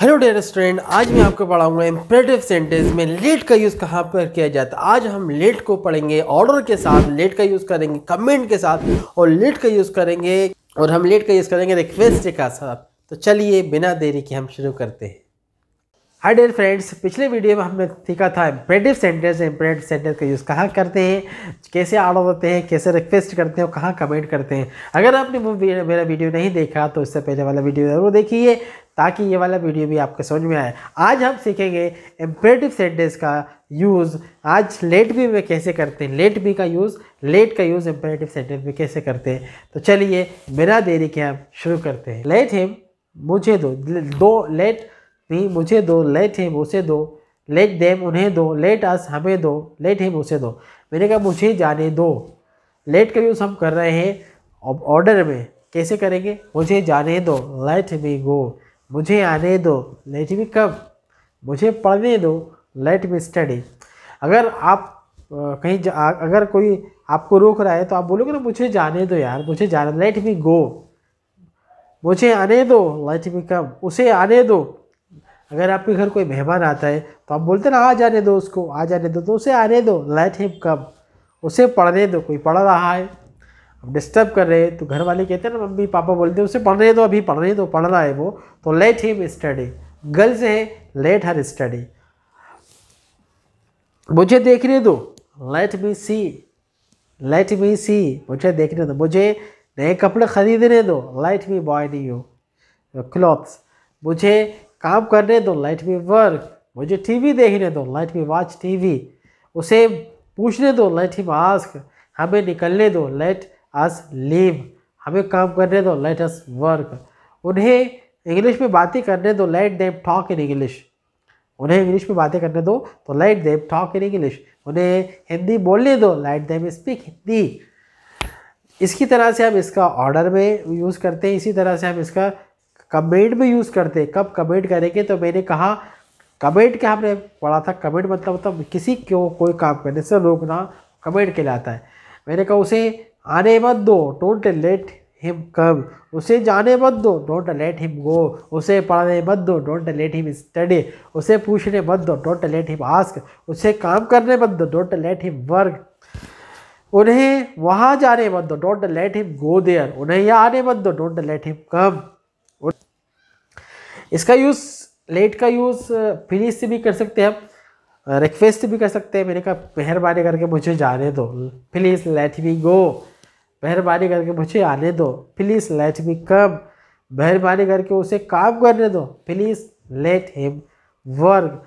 hello dear student आज मैं आपको पढ़ाऊंगा इम्पेटिव सेंटेंस में लेट का यूज़ कहाँ पर किया जाता है आज हम लेट को पढ़ेंगे ऑर्डर के साथ लेट का यूज़ करेंगे कमेंट के साथ और लेट का यूज़ करेंगे और हम लेट का यूज़ करेंगे रिक्वेस्ट के साथ तो चलिए बिना देरी के हम शुरू करते हैं हाय डेयर फ्रेंड्स पिछले वीडियो में हमने सीखा था इम्प्रेटिव सेंटेंस इम्प्रेटिव सेंटेंस का यूज़ कहाँ करते हैं कैसे आड़ होते हैं कैसे रिक्वेस्ट करते हैं और कहाँ कमेंट करते हैं अगर आपने वो मेरा वीडियो नहीं देखा तो इससे पहले वाला वीडियो ज़रूर देखिए ताकि ये वाला वीडियो भी आपके समझ में आए आज हम सीखेंगे इम्प्रेटिव सेंटेंस का यूज़ आज लेट भी में कैसे करते हैं लेट भी का यूज़ लेट का यूज़ इम्प्रेटिव सेंटेंस में कैसे करते हैं तो चलिए बिना देरी के हम शुरू करते हैं लेट हिम मुझे दो दो लेट नहीं मुझे दो लेट हिम उसे दो लेट देम उन्हें दो लेट अस हमें दो लेट हिम उसे दो मैंने कहा मुझे जाने दो लेट का यूज़ हम कर रहे हैं अब ऑर्डर में कैसे करेंगे मुझे जाने दो लेट मी गो मुझे आने दो लेट मी कम मुझे पढ़ने दो लेट मी स्टडी अगर आप कहीं अगर कोई आपको रोक रहा है तो आप बोलोगे ना मुझे जाने दो यार मुझे जाने लेट मी गो मुझे आने दो लेट मी कम उसे आने दो अगर आपके घर कोई मेहमान आता है तो आप बोलते ना आ जाने दो उसको आ जाने दो तो उसे आने दो लेट हिम कम उसे पढ़ने दो कोई पढ़ रहा है अब डिस्टर्ब कर रहे हैं तो घर वाले कहते हैं ना मम्मी पापा बोलते हैं उसे पढ़ने दो अभी पढ़ने दो पढ़ रहा है वो तो लेट हिम स्टडी गर्ल्स है लेट हर स्टडी मुझे देखने दो लेट मी सी लेट मी सी मुझे देखने दो मुझे नए कपड़े खरीदने दो लेट मी बॉय नहीं यू क्लॉथ्स मुझे काम करने दो लाइट मी वर्क मुझे टीवी देखने दो लाइट मी वॉच टीवी उसे पूछने दो लेट हिम आस्क हमें निकलने दो लेट अस लीव हमें काम करने दो लेट अस वर्क उन्हें इंग्लिश में बातें करने दो let them talk in English उन्हें इंग्लिश में बातें करने दो तो let them talk in English उन्हें हिंदी बोलने दो लेट देम स्पीक हिंदी इसकी तरह से हम इसका ऑर्डर में यूज़ करते हैं इसी तरह से हम इसका कमेंट में यूज़ करते कब कमेंट करेंगे तो मैंने कहा कमेंट क्या हमने पढ़ा था कमेंट मतलब मतलब किसी को कोई काम करने से रोकना कमेंट के लाता है मैंने कहा उसे आने मत दो डोंट लेट हिम कम उसे जाने मत दो डोंट लेट हिम गो उसे पढ़ने मत दो डोंट लेट हिम स्टडी उसे पूछने मत दो डोंट लेट हिम आस्क उसे काम करने मत दो डोंट लेट हिम वर्क उन्हें वहाँ जाने मत दो don't let him go there उन्हें यहाँ आने मत दो डोंट लेट हिम कम इसका यूज़ लेट का यूज़ प्लीज़ से भी कर सकते हैं हम रिक्वेस्ट भी कर सकते हैं मैंने कहा मेहरबानी करके मुझे जाने दो प्लीज़ लेट मी गो मेहरबानी करके मुझे आने दो प्लीज़ लेट मी कम मेहरबानी करके उसे काम करने दो प्लीज़ लेट हिम वर्क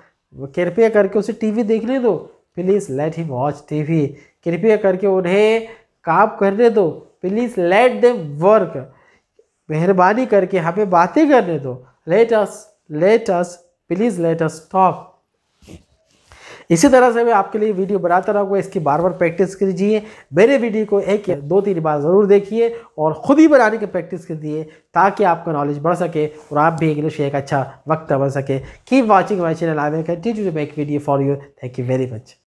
कृपया करके उसे टीवी देखने दो please let him watch TV कृपया करके उन्हें काम करने दो प्लीज़ लेट देम वर्क मेहरबानी करके हमें बातें करने दो let us let us please let us stop इसी तरह से मैं आपके लिए वीडियो बनाता रहूँगा इसकी बार बार प्रैक्टिस कीजिए मेरे वीडियो को एक या दो तीन बार ज़रूर देखिए और ख़ुद ही बनाने की प्रैक्टिस कीजिए ताकि आपका नॉलेज बढ़ सके और आप भी इंग्लिश एक अच्छा वक्त बन सके keep watching my channel I may continue to make video for you thank you very much